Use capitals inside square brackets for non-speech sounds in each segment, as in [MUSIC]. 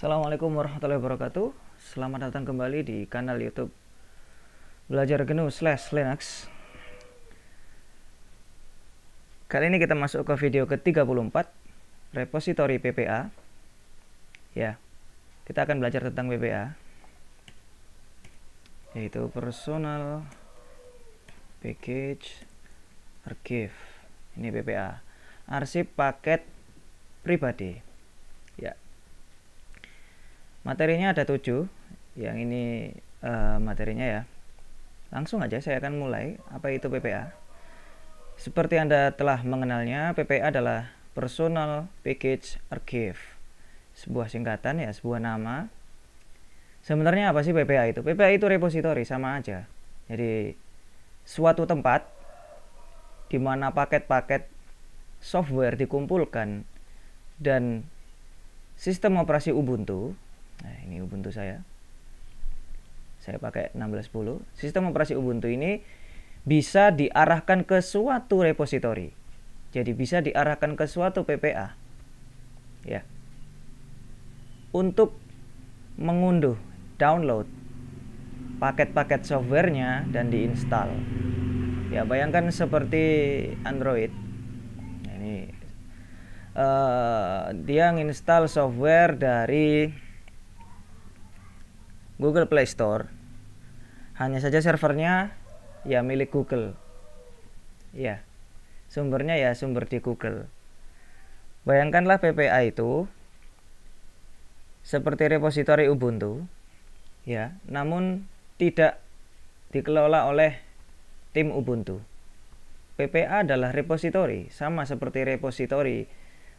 Assalamualaikum warahmatullahi wabarakatuh Selamat datang kembali di kanal youtube Belajar GNU slash Linux Kali ini kita masuk ke video ke-34 Repository PPA Ya, kita akan belajar tentang PPA Yaitu Personal Package Archive Ini PPA Arsip paket pribadi Ya, Materinya ada tujuh, yang ini uh, materinya ya. Langsung aja saya akan mulai apa itu PPA. Seperti Anda telah mengenalnya, PPA adalah Personal Package Archive. Sebuah singkatan ya, sebuah nama. Sebenarnya apa sih PPA itu? PPA itu repository sama aja. Jadi suatu tempat di mana paket-paket software dikumpulkan dan sistem operasi Ubuntu nah ini Ubuntu saya saya pakai 16.10 sistem operasi Ubuntu ini bisa diarahkan ke suatu repositori jadi bisa diarahkan ke suatu PPA ya untuk mengunduh download paket-paket softwarenya dan diinstal ya bayangkan seperti Android nah, ini uh, dia nginstal software dari Google Play Store. Hanya saja servernya ya milik Google. Ya. Sumbernya ya sumber di Google. Bayangkanlah PPA itu seperti repositori Ubuntu ya, namun tidak dikelola oleh tim Ubuntu. PPA adalah repositori, sama seperti repositori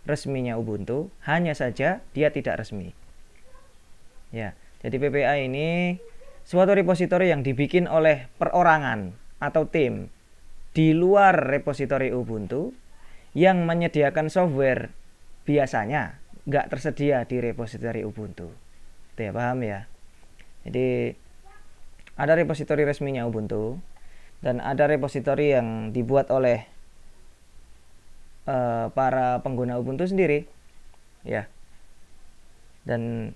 resminya Ubuntu, hanya saja dia tidak resmi. Ya, jadi PPA ini suatu repositori yang dibikin oleh perorangan atau tim di luar repositori Ubuntu yang menyediakan software biasanya nggak tersedia di repositori Ubuntu. Itu ya paham ya. Jadi ada repositori resminya Ubuntu dan ada repositori yang dibuat oleh uh, para pengguna Ubuntu sendiri, ya. Dan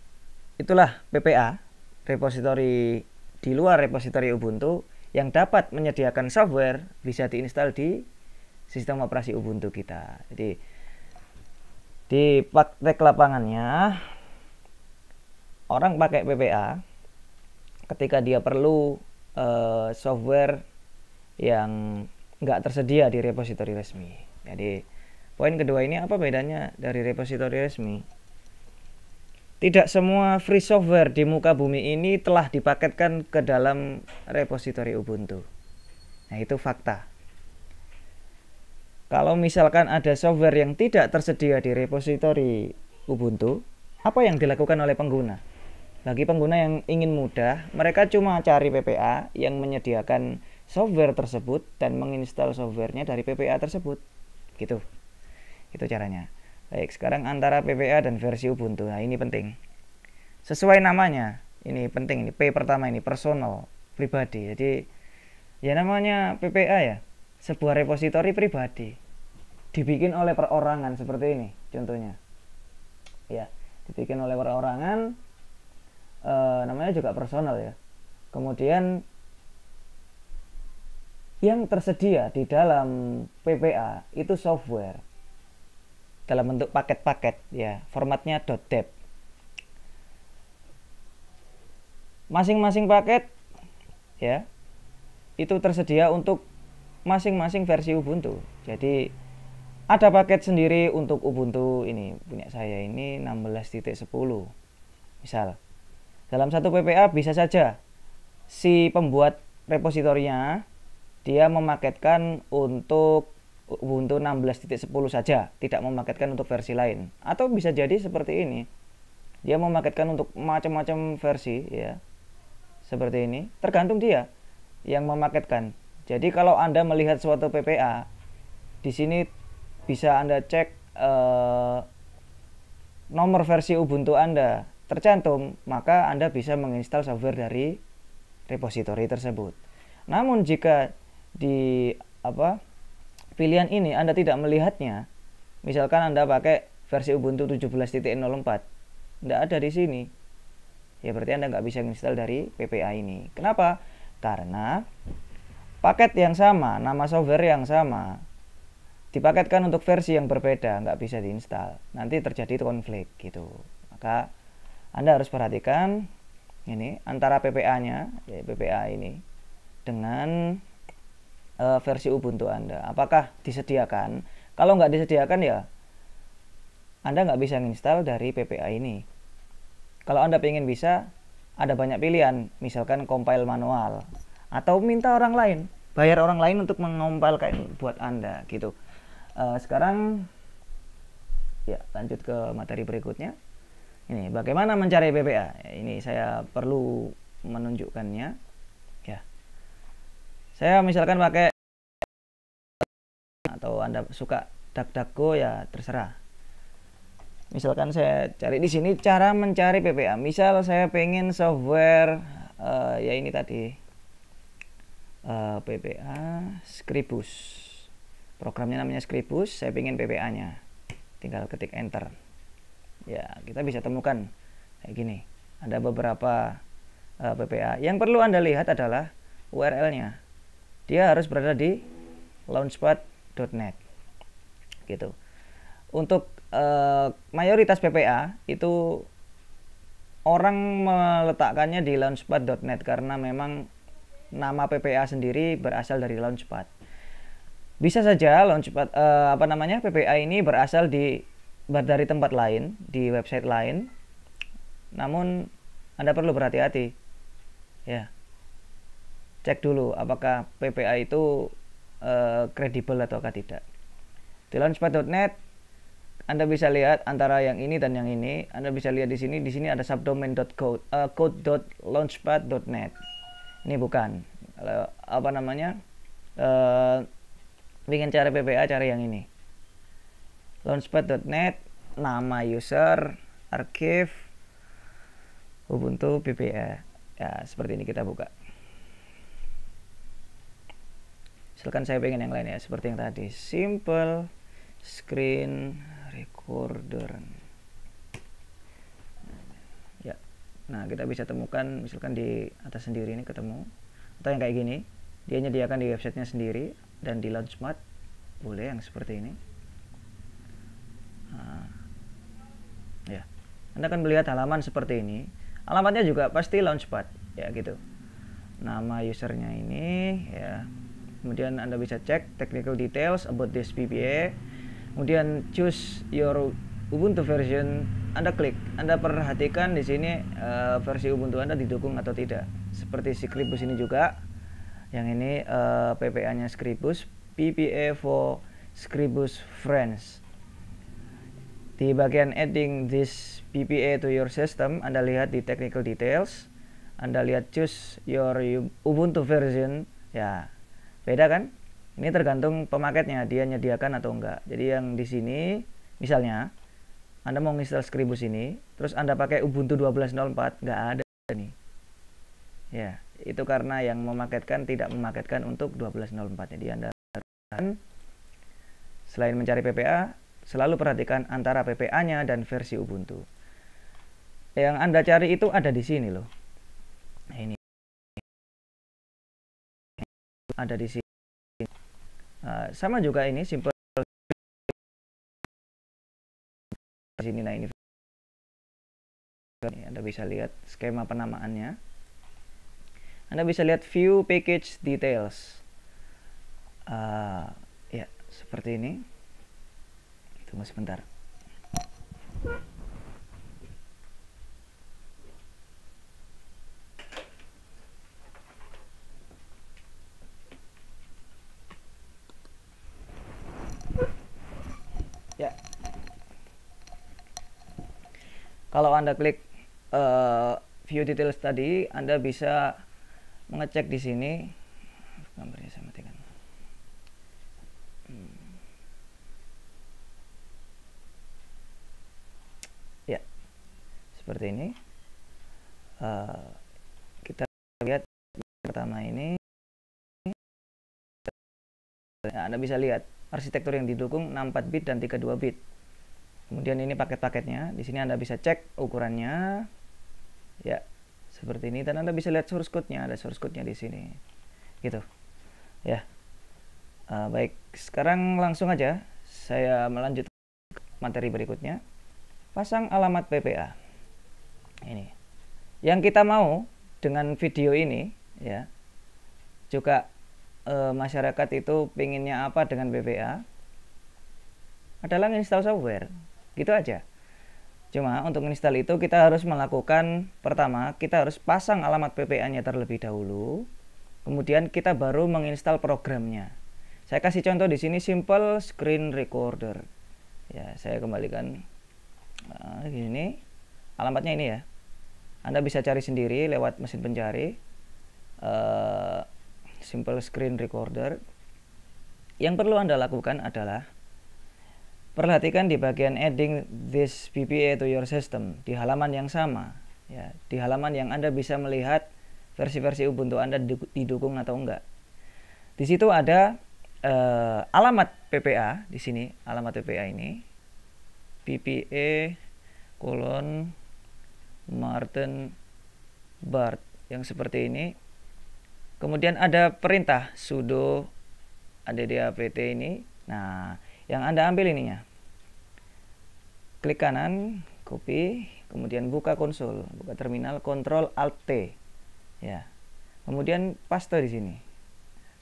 itulah PPA, repository di luar repository Ubuntu yang dapat menyediakan software bisa diinstal di sistem operasi Ubuntu kita. Jadi di praktek lapangannya orang pakai PPA ketika dia perlu uh, software yang nggak tersedia di repository resmi. Jadi poin kedua ini apa bedanya dari repository resmi? Tidak semua free software di muka bumi ini telah dipaketkan ke dalam repository Ubuntu. Nah, itu fakta. Kalau misalkan ada software yang tidak tersedia di repository Ubuntu, apa yang dilakukan oleh pengguna? Bagi pengguna yang ingin mudah, mereka cuma cari PPA yang menyediakan software tersebut dan menginstal softwarenya dari PPA tersebut. Gitu. Itu caranya. Baik, sekarang antara PPA dan versi Ubuntu. Nah, ini penting. Sesuai namanya, ini penting. Ini P pertama ini personal, pribadi. Jadi ya namanya PPA ya, sebuah repositori pribadi. Dibikin oleh perorangan seperti ini contohnya. Ya, dibikin oleh perorangan e, namanya juga personal ya. Kemudian yang tersedia di dalam PPA itu software dalam bentuk paket-paket ya formatnya .deb masing-masing paket ya itu tersedia untuk masing-masing versi Ubuntu jadi ada paket sendiri untuk Ubuntu ini punya saya ini 16.10 misal dalam satu PPA bisa saja si pembuat repositorinya dia memaketkan untuk Ubuntu 16.10 saja, tidak memaketkan untuk versi lain. Atau bisa jadi seperti ini. Dia memaketkan untuk macam-macam versi ya. Seperti ini, tergantung dia yang memaketkan. Jadi kalau Anda melihat suatu PPA di sini bisa Anda cek eh, nomor versi Ubuntu Anda tercantum, maka Anda bisa menginstal software dari repository tersebut. Namun jika di apa pilihan ini Anda tidak melihatnya, misalkan Anda pakai versi Ubuntu 17.04, tidak ada di sini. Ya berarti Anda nggak bisa install dari PPA ini. Kenapa? Karena paket yang sama, nama software yang sama, dipaketkan untuk versi yang berbeda, nggak bisa diinstal. Nanti terjadi konflik gitu. Maka Anda harus perhatikan ini antara PPA-nya, ya PPA ini dengan uh, versi Ubuntu Anda. Apakah disediakan? Kalau nggak disediakan ya Anda nggak bisa nginstal dari PPA ini. Kalau Anda ingin bisa, ada banyak pilihan, misalkan compile manual atau minta orang lain, bayar orang lain untuk mengompil kayak buat Anda gitu. Uh, sekarang ya lanjut ke materi berikutnya ini bagaimana mencari PPA ini saya perlu menunjukkannya saya misalkan pakai atau anda suka DuckDuckGo ya terserah misalkan saya cari di sini cara mencari PPA misal saya pengen software uh, ya ini tadi uh, eh, PPA Scribus programnya namanya Scribus saya pengen PPA nya tinggal ketik enter ya kita bisa temukan kayak gini ada beberapa uh, eh, PPA yang perlu anda lihat adalah URL nya dia harus berada di launchpad.net gitu untuk uh, mayoritas PPA itu orang meletakkannya di launchpad.net karena memang nama PPA sendiri berasal dari launchpad bisa saja launchpad uh, apa namanya PPA ini berasal di dari tempat lain di website lain namun anda perlu berhati-hati ya cek dulu apakah PPA itu eh, kredibel uh, atau tidak. Di launchpad.net Anda bisa lihat antara yang ini dan yang ini. Anda bisa lihat di sini, di sini ada subdomain.code uh, eh, code.launchpad.net. Ini bukan uh, apa namanya? Uh, ingin cari PPA cari yang ini. launchpad.net nama user, archive Ubuntu PPA. Ya, seperti ini kita buka. silakan saya pengen yang lain ya seperti yang tadi simple screen recorder ya nah kita bisa temukan misalkan di atas sendiri ini ketemu atau yang kayak gini dia nyediakan di websitenya sendiri dan di launchpad boleh yang seperti ini nah, ya anda akan melihat halaman seperti ini alamatnya juga pasti launchpad ya gitu nama usernya ini ya Kemudian Anda bisa cek technical details about this PPA. Kemudian choose your Ubuntu version. Anda klik, Anda perhatikan di sini uh, versi Ubuntu Anda didukung atau tidak. Seperti Scribus ini juga. Yang ini uh, eh, PPA-nya Scribus, PPA for Scribus Friends. Di bagian adding this PPA to your system, Anda lihat di technical details. Anda lihat choose your Ubuntu version. Ya, Beda kan? Ini tergantung pemaketnya, dia nyediakan atau enggak. Jadi yang di sini, misalnya, Anda mau install Scribus ini, terus Anda pakai Ubuntu 12.04, enggak ada nih. Ya, itu karena yang memaketkan tidak memaketkan untuk 12.04. Jadi Anda kan selain mencari PPA, selalu perhatikan antara PPA-nya dan versi Ubuntu. Yang Anda cari itu ada di sini loh. ada di sini uh, sama juga ini simple di sini nah ini anda bisa lihat skema penamaannya anda bisa lihat view package details uh, ya seperti ini tunggu sebentar Kalau Anda klik uh, view details tadi, Anda bisa mengecek di sini. Gambarnya saya matikan. Hmm. Ya, seperti ini. Uh, kita lihat pertama ini. Nah, Anda bisa lihat arsitektur yang didukung 64 bit dan 32 bit. Kemudian ini paket-paketnya. Di sini Anda bisa cek ukurannya. Ya, seperti ini dan Anda bisa lihat source code-nya, ada source code-nya di sini. Gitu. Ya. Uh, baik, sekarang langsung aja saya melanjutkan materi berikutnya. Pasang alamat PPA. Ini. Yang kita mau dengan video ini ya. Juga uh, masyarakat itu pinginnya apa dengan PPA? Adalah install software Gitu aja. Cuma untuk install itu kita harus melakukan pertama kita harus pasang alamat PPA-nya terlebih dahulu. Kemudian kita baru menginstal programnya. Saya kasih contoh di sini simple screen recorder. Ya, saya kembalikan nah, eh, ini alamatnya ini ya. Anda bisa cari sendiri lewat mesin pencari uh, simple screen recorder. Yang perlu Anda lakukan adalah Perhatikan di bagian adding this PPA to your system di halaman yang sama ya, di halaman yang Anda bisa melihat versi-versi Ubuntu Anda didukung atau enggak. Di situ ada uh, alamat PPA di sini, alamat PPA ini PPA colon Martin Bart yang seperti ini. Kemudian ada perintah sudo apt ini. Nah, yang Anda ambil ininya. Klik kanan, copy, kemudian buka konsol buka terminal, Ctrl Alt T. Ya. Kemudian paste di sini.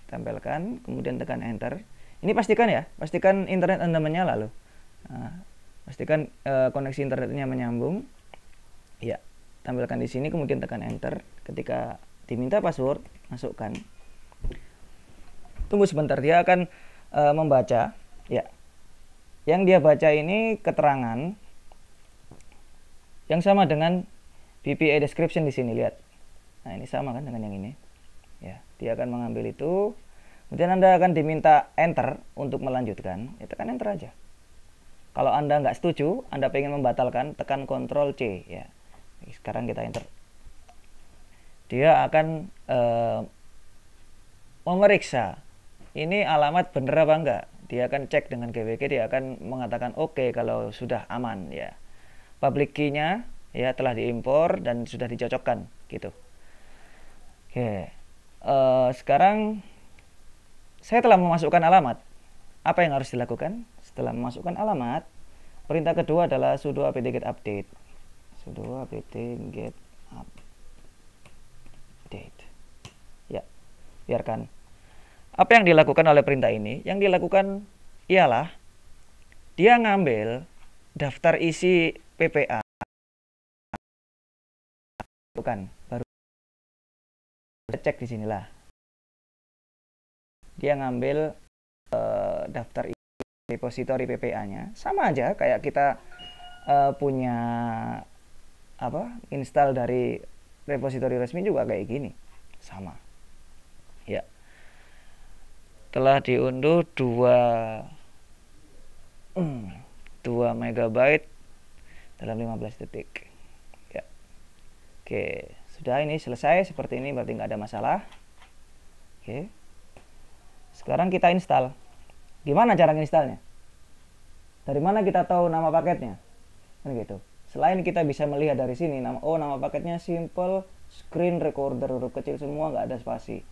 Tempelkan, kemudian tekan enter. Ini pastikan ya, pastikan internet Anda menyala loh. Nah, pastikan e, koneksi internetnya menyambung. Ya, tampilkan di sini kemudian tekan enter. Ketika diminta password, masukkan. Tunggu sebentar, dia akan e, membaca Ya. Yang dia baca ini keterangan yang sama dengan BPA description di sini lihat. Nah, ini sama kan dengan yang ini. Ya, dia akan mengambil itu. Kemudian Anda akan diminta enter untuk melanjutkan. Ya, tekan enter aja. Kalau Anda nggak setuju, Anda pengen membatalkan, tekan Ctrl C ya. Sekarang kita enter. Dia akan eh, memeriksa ini alamat bener apa enggak dia akan cek dengan GWK dia akan mengatakan oke okay kalau sudah aman ya public key-nya ya telah diimpor dan sudah dicocokkan gitu oke okay. uh, eh, sekarang saya telah memasukkan alamat apa yang harus dilakukan setelah memasukkan alamat perintah kedua adalah sudo apt get update sudo apt get update ya biarkan apa yang dilakukan oleh perintah ini? Yang dilakukan ialah dia ngambil daftar isi PPA bukan baru cek di sinilah dia ngambil uh, daftar isi repositori PPA-nya sama aja kayak kita uh, punya apa install dari repositori resmi juga kayak gini sama telah diunduh 2 2 hmm. megabyte dalam 15 detik ya oke sudah ini selesai seperti ini berarti nggak ada masalah oke sekarang kita install gimana cara installnya dari mana kita tahu nama paketnya kan gitu selain kita bisa melihat dari sini nama oh nama paketnya simple screen recorder huruf kecil semua nggak ada spasi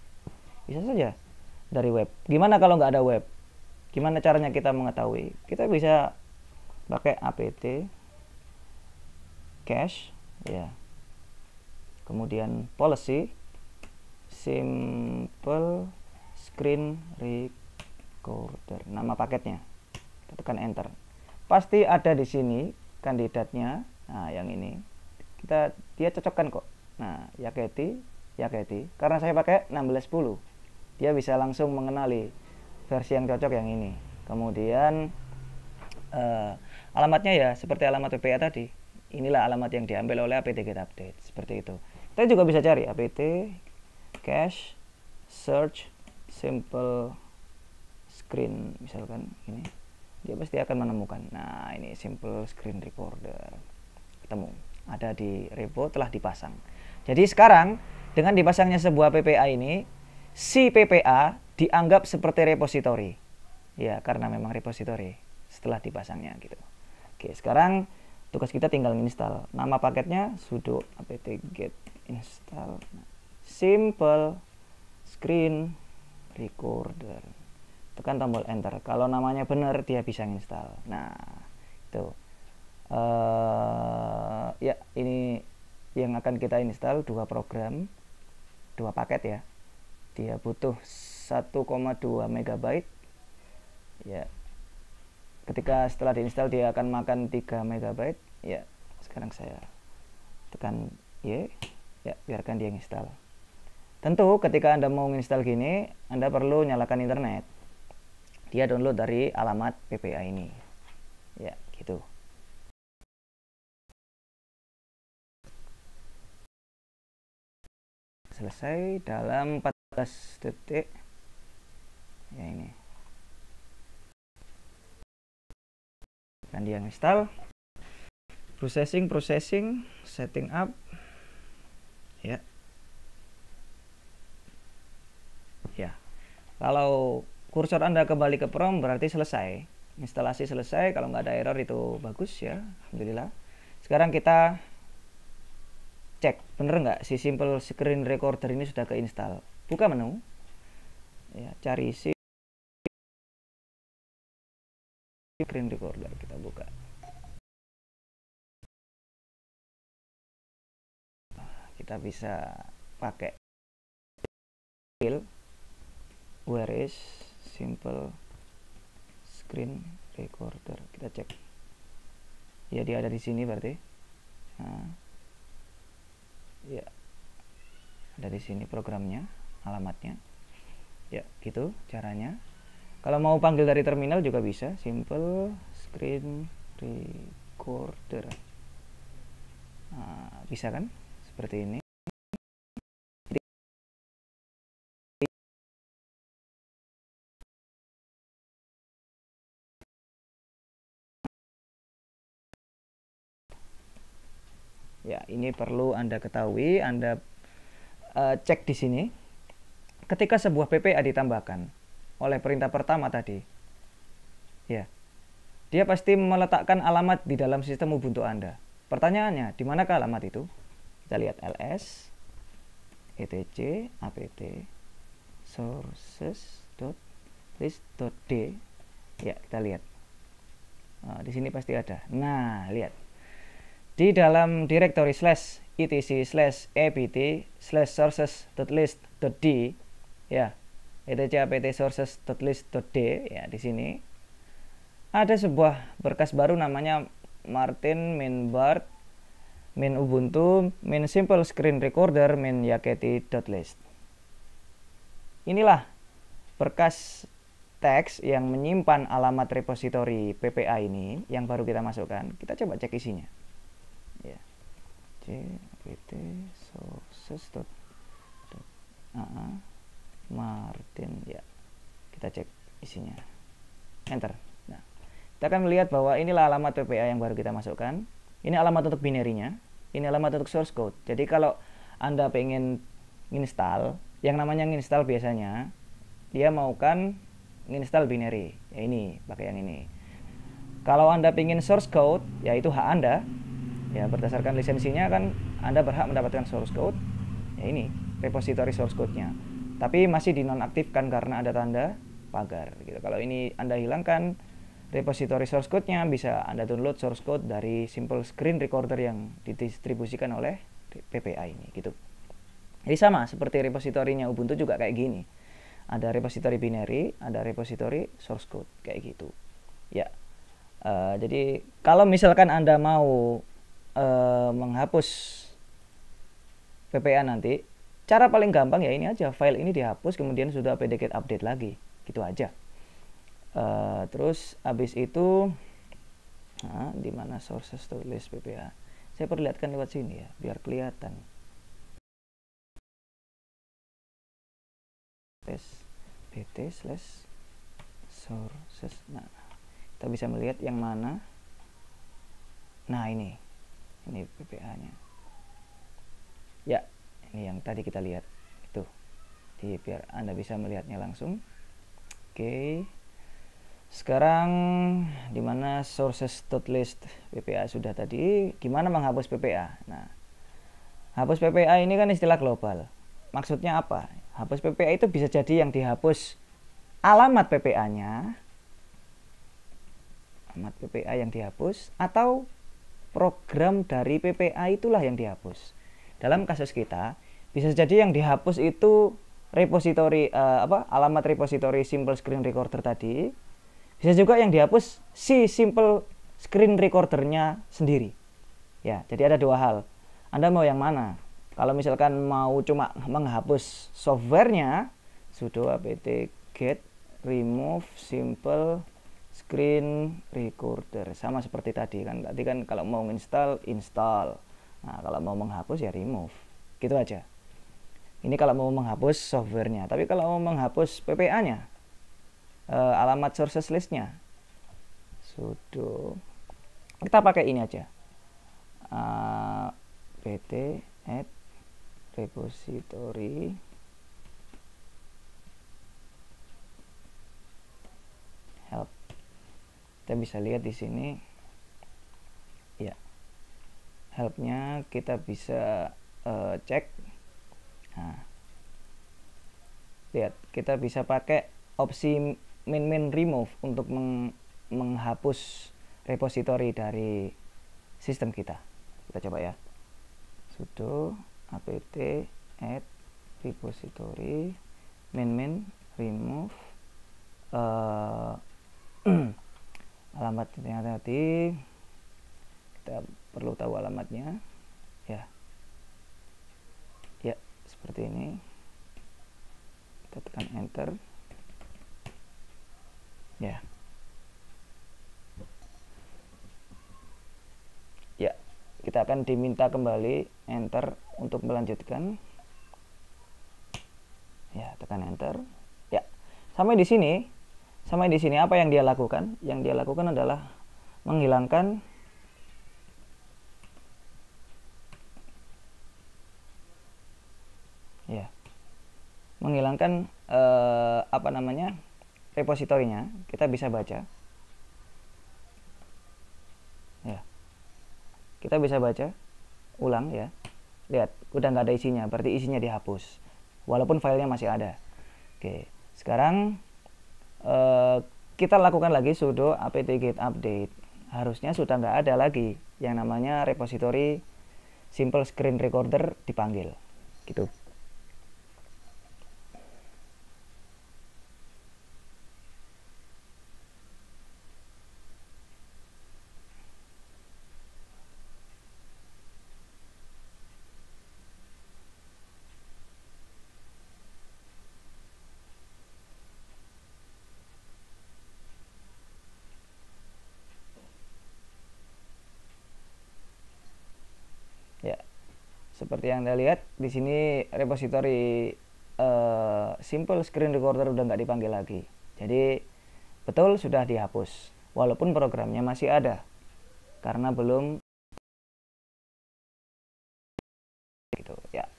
bisa saja dari web. Gimana kalau nggak ada web? Gimana caranya kita mengetahui? Kita bisa pakai apt cache ya. Kemudian policy simple screen recorder nama paketnya. Kita tekan enter. Pasti ada di sini kandidatnya. Nah, yang ini. Kita dia cocokkan kok. Nah, Yaketi, Yaketi. Karena saya pakai 1610 dia bisa langsung mengenali versi yang cocok yang ini kemudian uh, alamatnya ya seperti alamat PPA tadi inilah alamat yang diambil oleh APT Get Update seperti itu kita juga bisa cari APT cache search simple screen misalkan ini dia pasti akan menemukan nah ini simple screen recorder ketemu ada di repo telah dipasang jadi sekarang dengan dipasangnya sebuah PPA ini si PPA dianggap seperti repository Ya, karena memang repository setelah dipasangnya gitu. Oke, sekarang tugas kita tinggal install. Nama paketnya sudo apt get install simple screen recorder. Tekan tombol enter. Kalau namanya benar dia bisa install. Nah, itu. Uh, ya, ini yang akan kita install dua program, dua paket ya dia butuh 1,2 MB ya ketika setelah diinstal dia akan makan 3 MB ya sekarang saya tekan Y ya biarkan dia install tentu ketika anda mau install gini anda perlu nyalakan internet dia download dari alamat PPA ini ya gitu selesai dalam 4 15 detik ya ini Kandian install processing processing setting up ya ya kalau kursor anda kembali ke prom berarti selesai instalasi selesai kalau nggak ada error itu bagus ya Alhamdulillah sekarang kita cek bener nggak si simple screen recorder ini sudah keinstall buka menu ya cari isi screen recorder kita buka kita bisa pakai file where is simple screen recorder kita cek ya dia ada di sini berarti nah, ya ada di sini programnya alamatnya ya gitu caranya kalau mau panggil dari terminal juga bisa simple screen recorder nah, bisa kan seperti ini ya ini perlu anda ketahui anda uh, cek di sini ketika sebuah PPA ditambahkan oleh perintah pertama tadi, ya, dia pasti meletakkan alamat di dalam sistem Ubuntu Anda. Pertanyaannya, di manakah alamat itu? Kita lihat ls etc apt sources dot list d, ya kita lihat nah, di sini pasti ada nah lihat di dalam directory slash etc slash apt slash sources dot dot list d ya sources dot dot list d ya di sini ada sebuah berkas baru namanya Martin Bart min Ubuntu min Simple Screen Recorder min list inilah berkas teks yang menyimpan alamat repositori PPA ini yang baru kita masukkan kita coba cek isinya ya pt sources. Dot, uh-uh. Martin ya kita cek isinya enter nah kita akan melihat bahwa inilah alamat PPA yang baru kita masukkan ini alamat untuk binarinya ini alamat untuk source code jadi kalau anda pengen install yang namanya install biasanya dia maukan install binary ya ini pakai yang ini kalau anda ingin source code ya itu hak anda ya berdasarkan lisensinya kan anda berhak mendapatkan source code ya ini repository source code-nya tapi masih dinonaktifkan karena ada tanda pagar gitu. Kalau ini Anda hilangkan repository source code-nya bisa Anda download source code dari simple screen recorder yang didistribusikan oleh PPA ini gitu. Jadi sama seperti repositorinya Ubuntu juga kayak gini. Ada repository binary, ada repository source code kayak gitu. Ya. Uh, jadi kalau misalkan Anda mau uh, menghapus PPA nanti Cara paling gampang ya ini aja, file ini dihapus kemudian sudah pdkit update lagi, gitu aja. Uh, terus abis itu, nah, di mana sources list ppa Saya perlihatkan lewat sini ya, biar kelihatan. Tes pt slash sources. Nah, kita bisa melihat yang mana. Nah ini, ini ppa nya ini yang tadi kita lihat itu di biar anda bisa melihatnya langsung oke okay. sekarang dimana sources dot list PPA sudah tadi gimana menghapus PPA nah hapus PPA ini kan istilah global maksudnya apa hapus PPA itu bisa jadi yang dihapus alamat PPA nya alamat PPA yang dihapus atau program dari PPA itulah yang dihapus dalam kasus kita bisa jadi yang dihapus itu repository uh, eh, apa alamat repository simple screen recorder tadi bisa juga yang dihapus si simple screen recordernya sendiri ya jadi ada dua hal anda mau yang mana kalau misalkan mau cuma menghapus softwarenya sudo apt get remove simple screen recorder sama seperti tadi kan tadi kan kalau mau install install Nah, kalau mau menghapus ya remove. Gitu aja. Ini kalau mau menghapus softwarenya. Tapi kalau mau menghapus PPA-nya, eh, alamat sources list-nya, sudo. Kita pakai ini aja. pt eh, at repository help. Kita bisa lihat di sini. Ya helpnya kita bisa uh, cek nah, lihat kita bisa pakai opsi min min remove untuk meng menghapus repository dari sistem kita kita coba ya sudo apt add repository min min remove uh, [CLEARS THROAT] alamat titik kita perlu tahu alamatnya ya ya seperti ini kita tekan enter ya ya kita akan diminta kembali enter untuk melanjutkan ya tekan enter ya sampai di sini sampai di sini apa yang dia lakukan yang dia lakukan adalah menghilangkan menggunakan uh, eh, apa namanya repositorinya kita bisa baca ya kita bisa baca ulang ya lihat udah nggak ada isinya berarti isinya dihapus walaupun filenya masih ada oke sekarang uh, kita lakukan lagi sudo apt get update harusnya sudah nggak ada lagi yang namanya repository simple screen recorder dipanggil gitu seperti yang Anda lihat di sini repository uh, simple screen recorder udah nggak dipanggil lagi. Jadi betul sudah dihapus walaupun programnya masih ada karena belum gitu ya.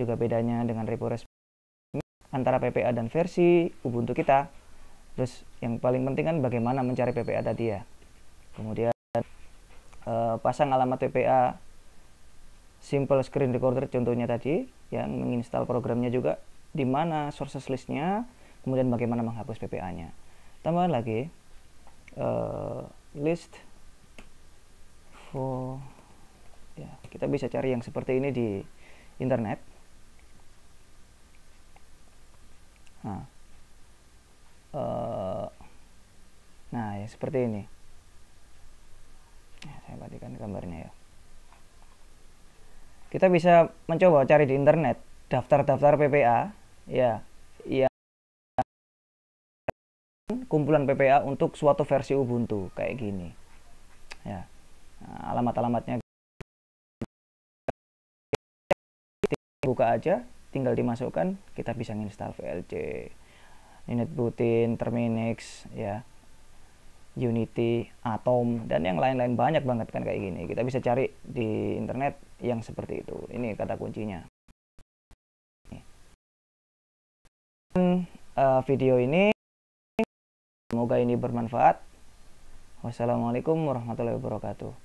Juga bedanya dengan repo antara PPA dan versi Ubuntu kita. Terus yang paling penting kan bagaimana mencari PPA tadi ya. Kemudian Eh, pasang alamat TPA simple screen recorder contohnya tadi yang menginstal programnya juga di mana sources listnya kemudian bagaimana menghapus PPA-nya tambahan lagi uh, list for ya kita bisa cari yang seperti ini di internet nah, uh, nah ya seperti ini perhatikan gambarnya ya kita bisa mencoba cari di internet daftar-daftar PPA ya ya kumpulan PPA untuk suatu versi Ubuntu kayak gini ya alamat-alamatnya buka aja tinggal dimasukkan kita bisa install VLC ini bootin terminix ya Unity, Atom, dan yang lain-lain banyak banget kan kayak gini. Kita bisa cari di internet yang seperti itu. Ini kata kuncinya. Dan, uh, video ini semoga ini bermanfaat. Wassalamualaikum warahmatullahi wabarakatuh.